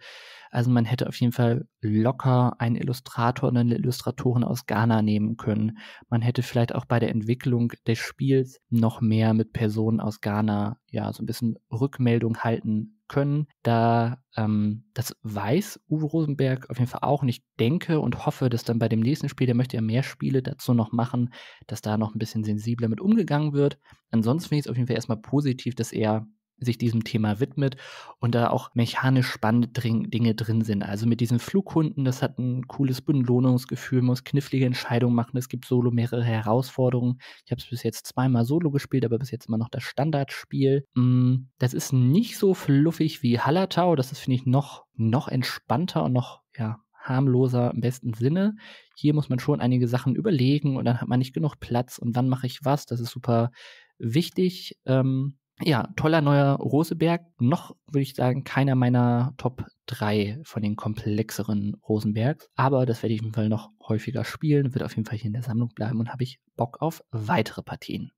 Also man hätte auf jeden Fall locker einen Illustrator und eine Illustratorin aus Ghana nehmen können. Man hätte vielleicht auch bei der Entwicklung des Spiels noch mehr mit Personen aus Ghana, ja, so ein bisschen Rückmeldung halten können. Da ähm, das weiß Uwe Rosenberg auf jeden Fall auch. Und ich denke und hoffe, dass dann bei dem nächsten Spiel, der möchte ja mehr Spiele dazu noch machen, dass da noch ein bisschen sensibler mit umgegangen wird. Ansonsten finde ich es auf jeden Fall erstmal positiv, dass er sich diesem Thema widmet und da auch mechanisch spannende Dinge drin sind. Also mit diesen Flughunden, das hat ein cooles Belohnungsgefühl, muss knifflige Entscheidungen machen. Es gibt solo mehrere Herausforderungen. Ich habe es bis jetzt zweimal solo gespielt, aber bis jetzt immer noch das Standardspiel. Mm, das ist nicht so fluffig wie Hallertau. Das ist, finde ich, noch, noch entspannter und noch, ja, harmloser im besten Sinne. Hier muss man schon einige Sachen überlegen und dann hat man nicht genug Platz und wann mache ich was. Das ist super wichtig. Ähm, ja, toller neuer Rosenberg. Noch würde ich sagen, keiner meiner Top 3 von den komplexeren Rosenbergs. Aber das werde ich auf jeden Fall noch häufiger spielen, wird auf jeden Fall hier in der Sammlung bleiben und habe ich Bock auf weitere Partien.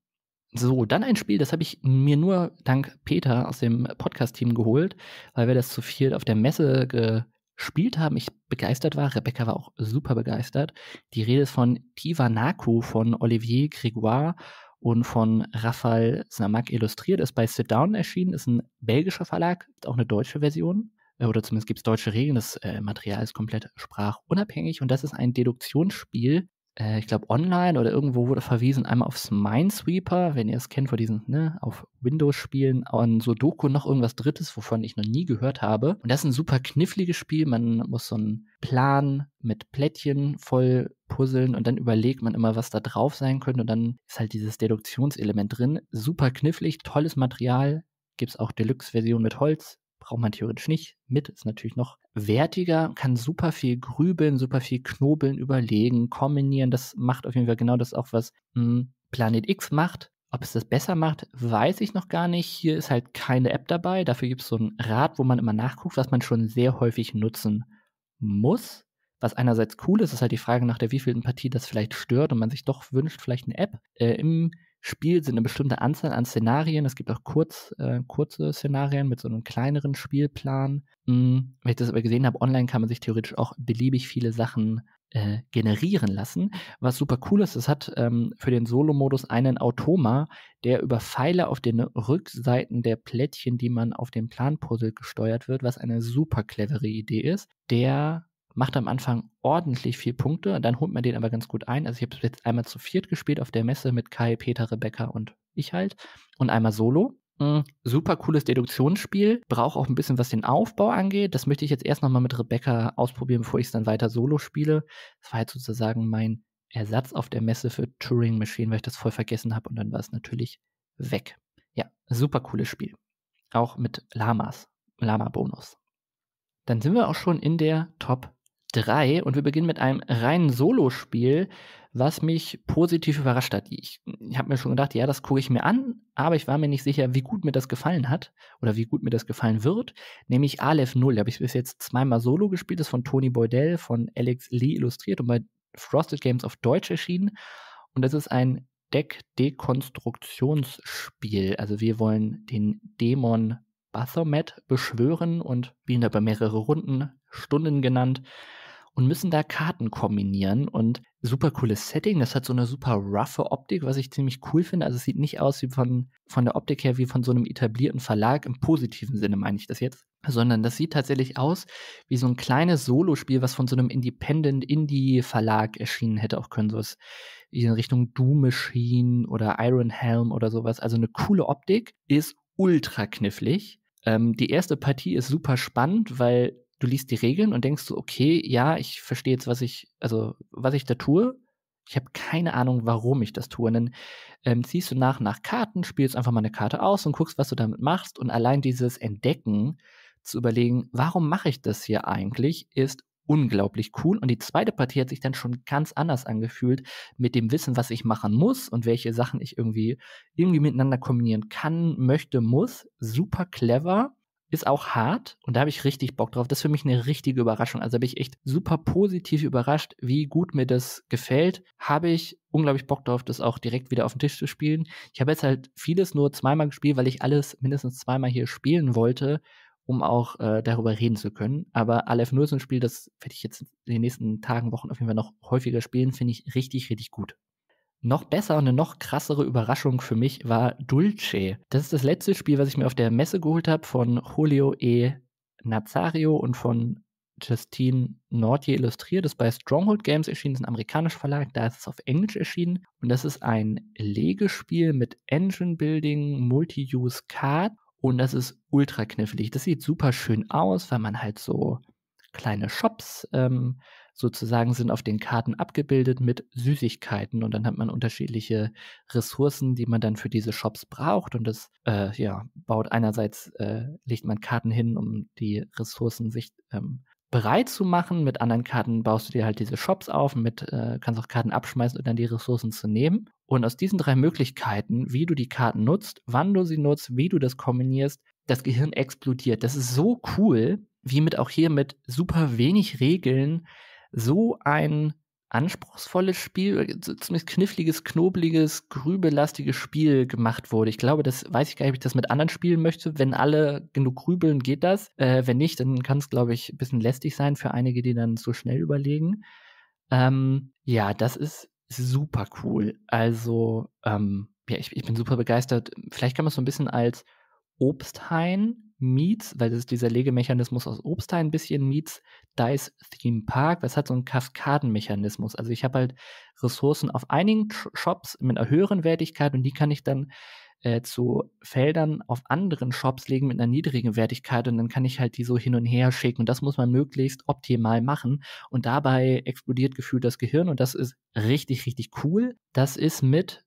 So, dann ein Spiel, das habe ich mir nur dank Peter aus dem Podcast-Team geholt, weil wir das zu viel auf der Messe gespielt haben. Ich begeistert war, Rebecca war auch super begeistert. Die Rede ist von Tiva Naku von Olivier Grégoire und von Raphael Snamak illustriert, ist bei Sit Down erschienen, ist ein belgischer Verlag, gibt auch eine deutsche Version äh, oder zumindest gibt es deutsche Regeln, das äh, Material ist komplett sprachunabhängig und das ist ein Deduktionsspiel äh, ich glaube, online oder irgendwo wurde verwiesen, einmal aufs Minesweeper, wenn ihr es kennt, vor diesen, ne, auf Windows-Spielen, an Sudoku noch irgendwas Drittes, wovon ich noch nie gehört habe. Und das ist ein super kniffliges Spiel. Man muss so einen Plan mit Plättchen voll puzzeln und dann überlegt man immer, was da drauf sein könnte. Und dann ist halt dieses Deduktionselement drin. Super knifflig, tolles Material. Gibt es auch Deluxe-Version mit Holz, braucht man theoretisch nicht. Mit ist natürlich noch wertiger, kann super viel grübeln, super viel knobeln, überlegen, kombinieren. Das macht auf jeden Fall genau das auch, was hm, Planet X macht. Ob es das besser macht, weiß ich noch gar nicht. Hier ist halt keine App dabei. Dafür gibt es so ein Rad, wo man immer nachguckt, was man schon sehr häufig nutzen muss. Was einerseits cool ist, ist halt die Frage nach der wievielten Partie das vielleicht stört und man sich doch wünscht, vielleicht eine App. Äh, Im Spiel sind eine bestimmte Anzahl an Szenarien. Es gibt auch kurz, äh, kurze Szenarien mit so einem kleineren Spielplan. Hm, wenn ich das aber gesehen habe, online kann man sich theoretisch auch beliebig viele Sachen äh, generieren lassen. Was super cool ist, es hat ähm, für den Solo-Modus einen Automa, der über Pfeile auf den Rückseiten der Plättchen, die man auf dem Planpuzzle gesteuert wird, was eine super clevere Idee ist, der macht am Anfang ordentlich viel Punkte, dann holt man den aber ganz gut ein. Also ich habe jetzt einmal zu viert gespielt auf der Messe mit Kai, Peter, Rebecca und ich halt und einmal solo. Hm, super cooles Deduktionsspiel, braucht auch ein bisschen, was den Aufbau angeht. Das möchte ich jetzt erst nochmal mit Rebecca ausprobieren, bevor ich es dann weiter solo spiele. Das war jetzt sozusagen mein Ersatz auf der Messe für Turing Machine, weil ich das voll vergessen habe und dann war es natürlich weg. Ja, super cooles Spiel. Auch mit Lamas, Lama-Bonus. Dann sind wir auch schon in der Top 3 und wir beginnen mit einem reinen Solospiel, was mich positiv überrascht hat. Ich, ich habe mir schon gedacht, ja, das gucke ich mir an, aber ich war mir nicht sicher, wie gut mir das gefallen hat oder wie gut mir das gefallen wird, nämlich Aleph 0. Habe ich bis jetzt zweimal Solo gespielt, das ist von Tony Boydell, von Alex Lee illustriert und bei Frosted Games auf Deutsch erschienen. Und das ist ein Deck-Dekonstruktionsspiel. Also wir wollen den Dämon Bathomet beschwören und spielen dabei mehrere Runden, Stunden genannt und müssen da Karten kombinieren und super cooles Setting. Das hat so eine super roughe Optik, was ich ziemlich cool finde. Also es sieht nicht aus wie von, von der Optik her wie von so einem etablierten Verlag, im positiven Sinne meine ich das jetzt, sondern das sieht tatsächlich aus wie so ein kleines Solospiel, was von so einem Independent-Indie-Verlag erschienen hätte auch können. So was in Richtung Doom Machine oder Iron Helm oder sowas. Also eine coole Optik ist ultra knifflig. Ähm, die erste Partie ist super spannend, weil du liest die Regeln und denkst so, okay, ja, ich verstehe jetzt, was ich, also was ich da tue. Ich habe keine Ahnung, warum ich das tue. Und dann ähm, ziehst du nach nach Karten, spielst einfach mal eine Karte aus und guckst, was du damit machst. Und allein dieses Entdecken zu überlegen, warum mache ich das hier eigentlich, ist unglaublich cool. Und die zweite Partie hat sich dann schon ganz anders angefühlt mit dem Wissen, was ich machen muss und welche Sachen ich irgendwie, irgendwie miteinander kombinieren kann, möchte, muss. Super clever. Ist auch hart und da habe ich richtig Bock drauf. Das ist für mich eine richtige Überraschung. Also bin ich echt super positiv überrascht, wie gut mir das gefällt. Habe ich unglaublich Bock drauf, das auch direkt wieder auf den Tisch zu spielen. Ich habe jetzt halt vieles nur zweimal gespielt, weil ich alles mindestens zweimal hier spielen wollte, um auch äh, darüber reden zu können. Aber Aleph 0 ist ein Spiel, das werde ich jetzt in den nächsten Tagen, Wochen auf jeden Fall noch häufiger spielen. Finde ich richtig, richtig gut. Noch besser und eine noch krassere Überraschung für mich war Dulce. Das ist das letzte Spiel, was ich mir auf der Messe geholt habe von Julio E. Nazario und von Justine Nortier illustriert. Das ist bei Stronghold Games erschienen, ist ein amerikanischer Verlag, da ist es auf Englisch erschienen. Und das ist ein Legespiel mit Engine Building, Multi-Use Card. Und das ist ultra knifflig. Das sieht super schön aus, weil man halt so kleine Shops ähm, sozusagen sind auf den Karten abgebildet mit Süßigkeiten und dann hat man unterschiedliche Ressourcen, die man dann für diese Shops braucht und das äh, ja, baut einerseits, äh, legt man Karten hin, um die Ressourcen sich ähm, bereit zu machen. Mit anderen Karten baust du dir halt diese Shops auf, mit äh, kannst auch Karten abschmeißen und dann die Ressourcen zu nehmen. Und aus diesen drei Möglichkeiten, wie du die Karten nutzt, wann du sie nutzt, wie du das kombinierst, das Gehirn explodiert. Das ist so cool, wie mit auch hier mit super wenig Regeln so ein anspruchsvolles Spiel, zumindest kniffliges, knobeliges, grübelastiges Spiel gemacht wurde. Ich glaube, das weiß ich gar nicht, ob ich das mit anderen spielen möchte. Wenn alle genug grübeln, geht das. Äh, wenn nicht, dann kann es, glaube ich, ein bisschen lästig sein für einige, die dann so schnell überlegen. Ähm, ja, das ist super cool. Also, ähm, ja, ich, ich bin super begeistert. Vielleicht kann man es so ein bisschen als Obsthain Meets, weil das ist dieser Legemechanismus aus Obstheim ein bisschen, Meets Dice Theme Park. weil es hat so einen Kaskadenmechanismus. Also ich habe halt Ressourcen auf einigen Shops mit einer höheren Wertigkeit und die kann ich dann äh, zu Feldern auf anderen Shops legen mit einer niedrigen Wertigkeit und dann kann ich halt die so hin und her schicken und das muss man möglichst optimal machen und dabei explodiert gefühlt das Gehirn und das ist richtig, richtig cool. Das ist mit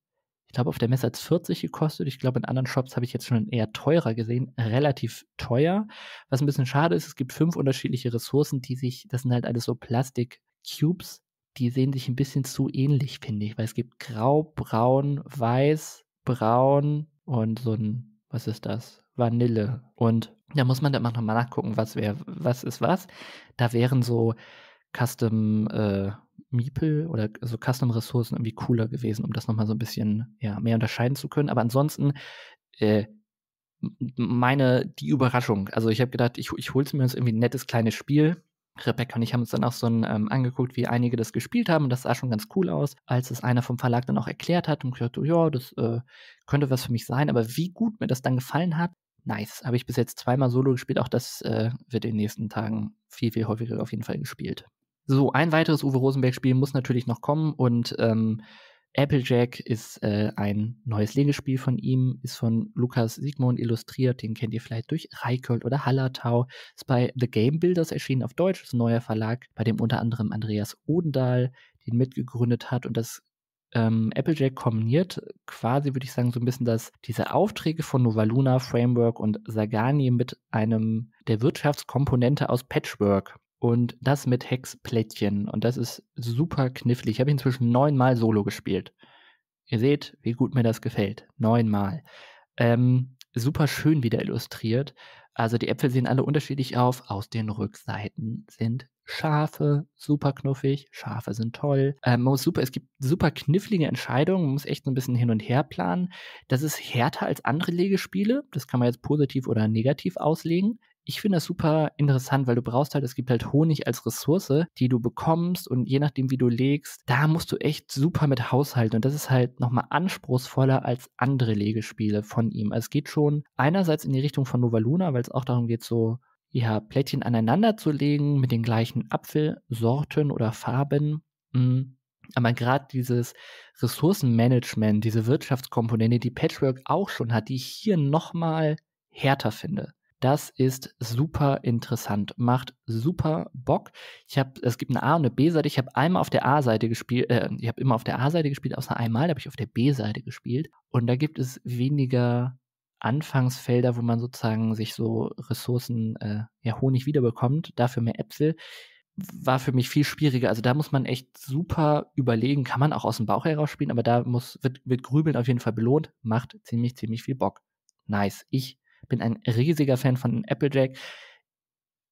ich glaube, auf der Messe hat es 40 gekostet. Ich glaube, in anderen Shops habe ich jetzt schon eher teurer gesehen. Relativ teuer. Was ein bisschen schade ist, es gibt fünf unterschiedliche Ressourcen, die sich, das sind halt alles so Plastik-Cubes, die sehen sich ein bisschen zu ähnlich, finde ich, weil es gibt grau, braun, weiß, braun und so ein, was ist das? Vanille. Und da muss man dann nochmal nachgucken, was, wäre, was ist was. Da wären so Custom, äh, Miepel oder so Custom-Ressourcen irgendwie cooler gewesen, um das nochmal so ein bisschen ja, mehr unterscheiden zu können. Aber ansonsten, äh, meine, die Überraschung. Also ich habe gedacht, ich, ich hol's mir jetzt irgendwie ein nettes kleines Spiel. Rebecca und ich haben uns dann auch so ein, ähm, angeguckt, wie einige das gespielt haben. das sah schon ganz cool aus, als es einer vom Verlag dann auch erklärt hat und gesagt, ja, das äh, könnte was für mich sein. Aber wie gut mir das dann gefallen hat, nice. Habe ich bis jetzt zweimal Solo gespielt. Auch das äh, wird in den nächsten Tagen viel, viel häufiger auf jeden Fall gespielt. So, ein weiteres Uwe Rosenberg-Spiel muss natürlich noch kommen und ähm, Applejack ist äh, ein neues Legespiel von ihm, ist von Lukas Sigmund illustriert, den kennt ihr vielleicht durch Reikold oder Hallertau, ist bei The Game Builders erschienen auf Deutsch, ist ein neuer Verlag, bei dem unter anderem Andreas Odendahl den mitgegründet hat und das ähm, Applejack kombiniert quasi, würde ich sagen, so ein bisschen das, diese Aufträge von Novaluna, Framework und Sagani mit einem der Wirtschaftskomponente aus Patchwork. Und das mit Hexplättchen. Und das ist super knifflig. Ich habe inzwischen neunmal solo gespielt. Ihr seht, wie gut mir das gefällt. Neunmal. Ähm, super schön wieder illustriert. Also die Äpfel sehen alle unterschiedlich auf. Aus den Rückseiten sind Schafe, super knuffig. Schafe sind toll. Ähm, man muss super, es gibt super knifflige Entscheidungen. Man muss echt so ein bisschen hin und her planen. Das ist härter als andere Legespiele. Das kann man jetzt positiv oder negativ auslegen. Ich finde das super interessant, weil du brauchst halt, es gibt halt Honig als Ressource, die du bekommst und je nachdem, wie du legst, da musst du echt super mit haushalten und das ist halt nochmal anspruchsvoller als andere Legespiele von ihm. Also es geht schon einerseits in die Richtung von Nova Luna, weil es auch darum geht, so ja, Plättchen aneinander zu legen mit den gleichen Apfelsorten oder Farben. Mhm. Aber gerade dieses Ressourcenmanagement, diese Wirtschaftskomponente, die Patchwork auch schon hat, die ich hier nochmal härter finde. Das ist super interessant, macht super Bock. Ich habe, es gibt eine A und eine B-Seite. Ich habe einmal auf der A-Seite gespielt, äh, ich habe immer auf der A-Seite gespielt, außer einmal habe ich auf der B-Seite gespielt. Und da gibt es weniger Anfangsfelder, wo man sozusagen sich so Ressourcen, äh, ja, Honig wiederbekommt, dafür mehr Äpfel. War für mich viel schwieriger. Also da muss man echt super überlegen, kann man auch aus dem Bauch heraus spielen, aber da muss, wird, wird Grübeln auf jeden Fall belohnt, macht ziemlich, ziemlich viel Bock. Nice. Ich bin ein riesiger Fan von Applejack.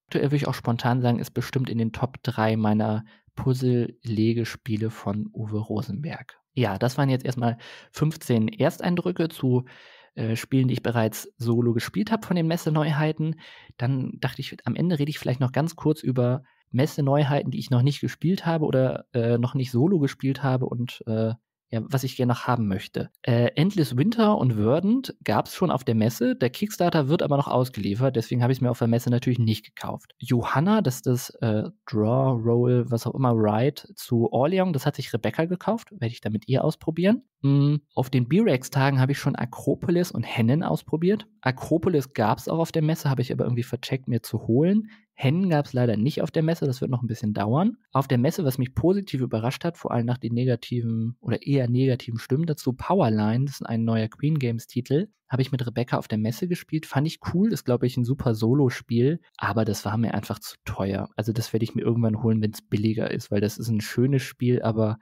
Aktuell würde ich auch spontan sagen, ist bestimmt in den Top 3 meiner Puzzle-Legespiele von Uwe Rosenberg. Ja, das waren jetzt erstmal 15 Ersteindrücke zu äh, Spielen, die ich bereits solo gespielt habe von den Messeneuheiten. Dann dachte ich, am Ende rede ich vielleicht noch ganz kurz über Messeneuheiten, die ich noch nicht gespielt habe oder äh, noch nicht solo gespielt habe und äh, ja, äh, was ich gerne noch haben möchte. Äh, Endless Winter und Verdant gab es schon auf der Messe. Der Kickstarter wird aber noch ausgeliefert, deswegen habe ich es mir auf der Messe natürlich nicht gekauft. Johanna, das ist das äh, Draw, Roll, was auch immer, Ride zu Orleans, das hat sich Rebecca gekauft. Werde ich damit ihr eh ausprobieren. Mhm. Auf den B-Rex-Tagen habe ich schon Akropolis und Hennen ausprobiert. Akropolis gab es auch auf der Messe, habe ich aber irgendwie vercheckt, mir zu holen. Hennen gab es leider nicht auf der Messe, das wird noch ein bisschen dauern. Auf der Messe, was mich positiv überrascht hat, vor allem nach den negativen oder eher negativen Stimmen dazu, Powerline, das ist ein neuer Queen Games Titel, habe ich mit Rebecca auf der Messe gespielt, fand ich cool, ist glaube ich ein super Solo-Spiel, aber das war mir einfach zu teuer. Also das werde ich mir irgendwann holen, wenn es billiger ist, weil das ist ein schönes Spiel, aber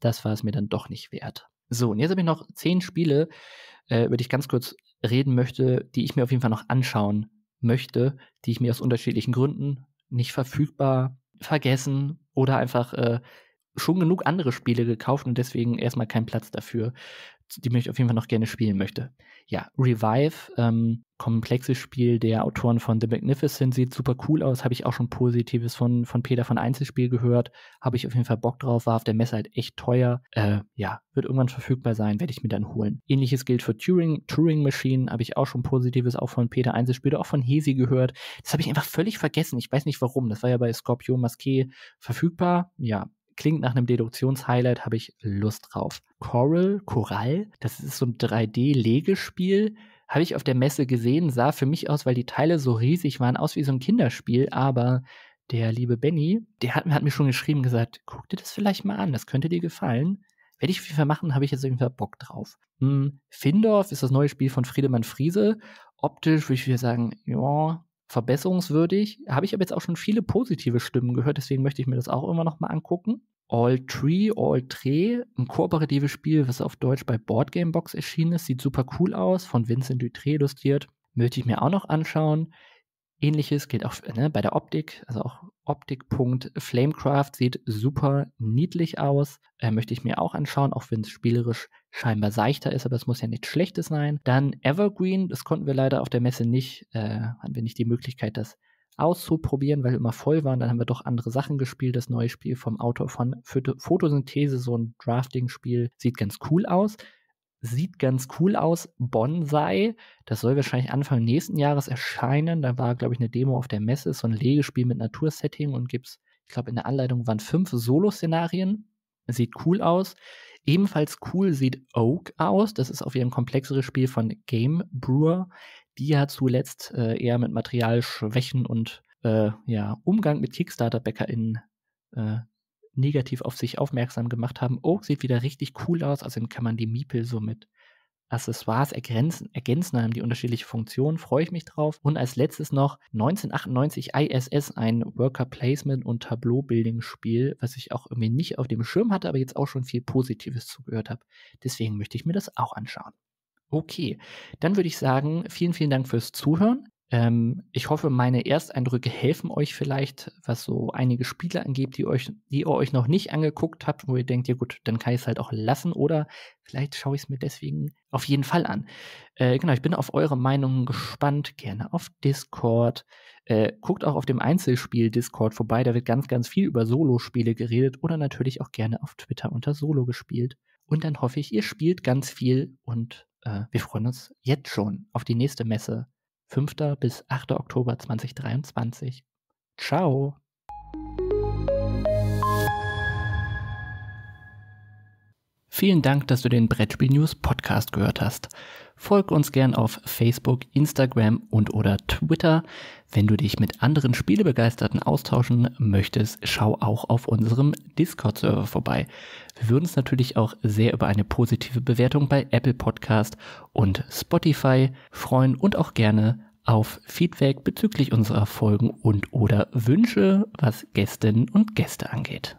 das war es mir dann doch nicht wert. So, und jetzt habe ich noch zehn Spiele, äh, über die ich ganz kurz reden möchte, die ich mir auf jeden Fall noch anschauen möchte, die ich mir aus unterschiedlichen Gründen nicht verfügbar, vergessen oder einfach äh, schon genug andere Spiele gekauft und deswegen erstmal keinen Platz dafür die möchte ich auf jeden Fall noch gerne spielen möchte. Ja, Revive, ähm, komplexes Spiel der Autoren von The Magnificent, sieht super cool aus, habe ich auch schon Positives von, von Peter von Einzelspiel gehört, habe ich auf jeden Fall Bock drauf, war auf der Messe halt echt teuer, äh, ja, wird irgendwann verfügbar sein, werde ich mir dann holen. Ähnliches gilt für Turing, Turing Machine, habe ich auch schon Positives auch von Peter Einzelspiel, oder auch von Hesi gehört, das habe ich einfach völlig vergessen, ich weiß nicht warum, das war ja bei Scorpio Masqué verfügbar, ja, klingt nach einem Deduktionshighlight, habe ich Lust drauf. Coral, Coral, das ist so ein 3D-Legespiel. Habe ich auf der Messe gesehen, sah für mich aus, weil die Teile so riesig waren, aus wie so ein Kinderspiel, aber der liebe Benny, der hat, hat mir schon geschrieben, gesagt, guck dir das vielleicht mal an, das könnte dir gefallen. Werde ich auf jeden Fall machen, habe ich jetzt auf Bock drauf. Hm, Findorf ist das neue Spiel von Friedemann Friese. Optisch würde ich wieder sagen, ja, verbesserungswürdig. Habe ich aber jetzt auch schon viele positive Stimmen gehört, deswegen möchte ich mir das auch immer noch mal angucken. All Tree, All Tree, ein kooperatives Spiel, was auf Deutsch bei Board Boardgamebox erschienen ist, sieht super cool aus, von Vincent Dutré illustriert. Möchte ich mir auch noch anschauen. Ähnliches gilt auch ne, bei der Optik, also auch Optikpunkt Flamecraft sieht super niedlich aus, äh, möchte ich mir auch anschauen, auch wenn es spielerisch scheinbar seichter ist, aber es muss ja nichts Schlechtes sein. Dann Evergreen, das konnten wir leider auf der Messe nicht, äh, hatten wir nicht die Möglichkeit, das auszuprobieren, weil wir immer voll waren. Dann haben wir doch andere Sachen gespielt. Das neue Spiel vom Autor von Photosynthese, so ein Drafting-Spiel, sieht ganz cool aus sieht ganz cool aus. Bonsai, das soll wahrscheinlich Anfang nächsten Jahres erscheinen. Da war, glaube ich, eine Demo auf der Messe, so ein Legespiel mit Natursetting und gibt es, ich glaube, in der Anleitung waren fünf Solo-Szenarien. Sieht cool aus. Ebenfalls cool sieht Oak aus. Das ist auf ihrem ein komplexeres Spiel von Game Brewer. Die ja zuletzt äh, eher mit Materialschwächen und äh, ja, Umgang mit Kickstarter-BäckerInnen äh, negativ auf sich aufmerksam gemacht haben, oh, sieht wieder richtig cool aus, also kann man die Miepel so mit Accessoires ergänzen, ergänzen, haben die unterschiedliche Funktionen, freue ich mich drauf. Und als letztes noch 1998 ISS, ein Worker Placement und Tableau Building Spiel, was ich auch irgendwie nicht auf dem Schirm hatte, aber jetzt auch schon viel Positives zugehört habe. Deswegen möchte ich mir das auch anschauen. Okay, dann würde ich sagen, vielen, vielen Dank fürs Zuhören. Ähm, ich hoffe, meine Ersteindrücke helfen euch vielleicht, was so einige Spiele angeht, die, euch, die ihr euch noch nicht angeguckt habt, wo ihr denkt, ja gut, dann kann ich es halt auch lassen oder vielleicht schaue ich es mir deswegen auf jeden Fall an. Äh, genau, ich bin auf eure Meinungen gespannt, gerne auf Discord. Äh, guckt auch auf dem Einzelspiel Discord vorbei, da wird ganz, ganz viel über Solospiele geredet oder natürlich auch gerne auf Twitter unter Solo gespielt. Und dann hoffe ich, ihr spielt ganz viel und äh, wir freuen uns jetzt schon auf die nächste Messe 5. bis 8. Oktober 2023. Ciao! Vielen Dank, dass du den Brettspiel News Podcast gehört hast. Folg uns gern auf Facebook, Instagram und oder Twitter. Wenn du dich mit anderen Spielebegeisterten austauschen möchtest, schau auch auf unserem Discord-Server vorbei. Wir würden uns natürlich auch sehr über eine positive Bewertung bei Apple Podcast und Spotify freuen und auch gerne auf Feedback bezüglich unserer Folgen und oder Wünsche, was Gästinnen und Gäste angeht.